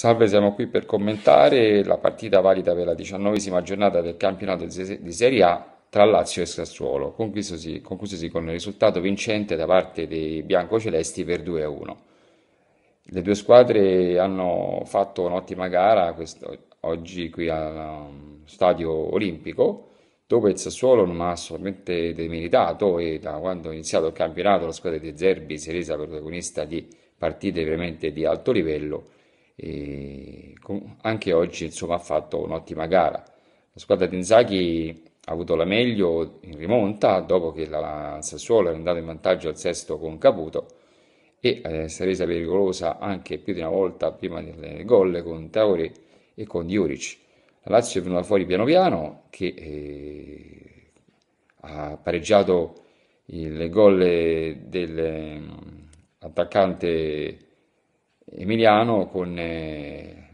Salve, siamo qui per commentare la partita valida per la diciannovesima giornata del campionato di Serie A tra Lazio e Sassuolo, conclusosi, con il risultato vincente da parte dei biancocelesti per 2-1. Le due squadre hanno fatto un'ottima gara questo, oggi qui allo um, Stadio Olimpico, dove il Sassuolo non ha assolutamente demeritato e da quando è iniziato il campionato la squadra di Zerbi si è resa protagonista di partite veramente di alto livello e anche oggi insomma, ha fatto un'ottima gara. La squadra di Inzaghi ha avuto la meglio in rimonta dopo che la Sassuolo era andata in vantaggio al sesto con Caputo e eh, si è resa pericolosa anche più di una volta prima del gol con Tauri e con Juric. La Lazio è venuta fuori piano piano che eh, ha pareggiato il gol dell'attaccante mm, Emiliano con, eh,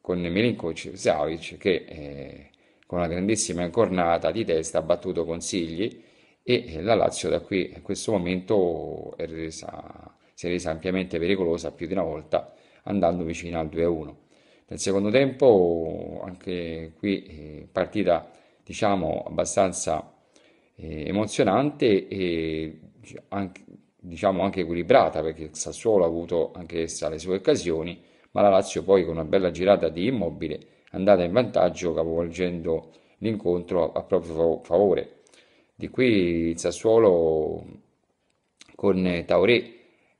con Milinkovic Savic che eh, con una grandissima incornata di testa ha battuto Consigli e eh, la Lazio da qui a questo momento è resa, si è resa ampiamente pericolosa più di una volta andando vicino al 2-1. Nel secondo tempo anche qui eh, partita diciamo abbastanza eh, emozionante e anche, diciamo anche equilibrata perché il Sassuolo ha avuto anche essa le sue occasioni, ma la Lazio poi con una bella girata di immobile è andata in vantaggio capovolgendo l'incontro a proprio favore. Di qui il Sassuolo con Tauré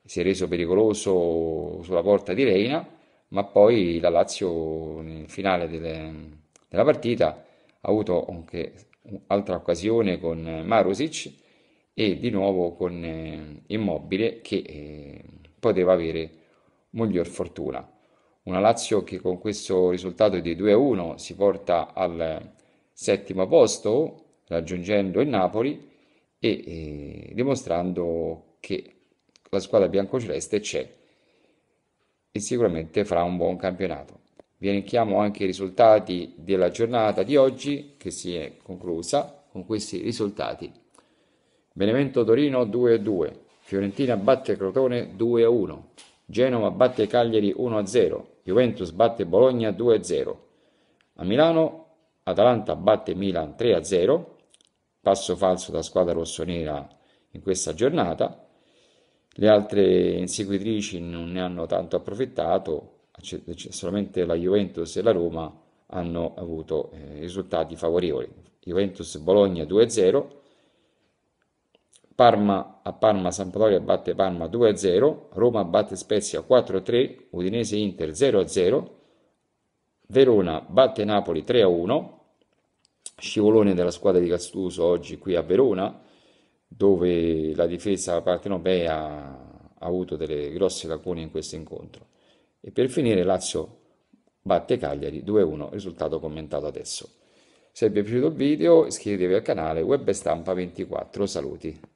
si è reso pericoloso sulla porta di Reina, ma poi la Lazio nel finale delle, della partita ha avuto anche un'altra occasione con Marusic e di nuovo con eh, Immobile che eh, poteva avere miglior fortuna. Una Lazio che con questo risultato di 2-1 si porta al settimo posto, raggiungendo il Napoli e eh, dimostrando che la squadra biancoceleste c'è e sicuramente farà un buon campionato. Vi elenchiamo anche i risultati della giornata di oggi che si è conclusa con questi risultati. Benevento Torino 2-2, Fiorentina batte Crotone 2-1, Genova batte Cagliari 1-0, Juventus batte Bologna 2-0. A Milano Atalanta batte Milan 3-0, passo falso da squadra rossonera in questa giornata. Le altre inseguitrici non ne hanno tanto approfittato, solamente la Juventus e la Roma hanno avuto eh, risultati favorevoli. Juventus Bologna 2-0, Parma a Parma Sampdoria batte Parma 2-0, Roma batte Spezia 4-3, Udinese Inter 0-0, Verona batte Napoli 3-1, scivolone della squadra di Castuso oggi qui a Verona, dove la difesa partenopea ha avuto delle grosse lacune in questo incontro. E per finire Lazio batte Cagliari 2-1, risultato commentato adesso. Se vi è piaciuto il video iscrivetevi al canale Web Stampa 24, saluti.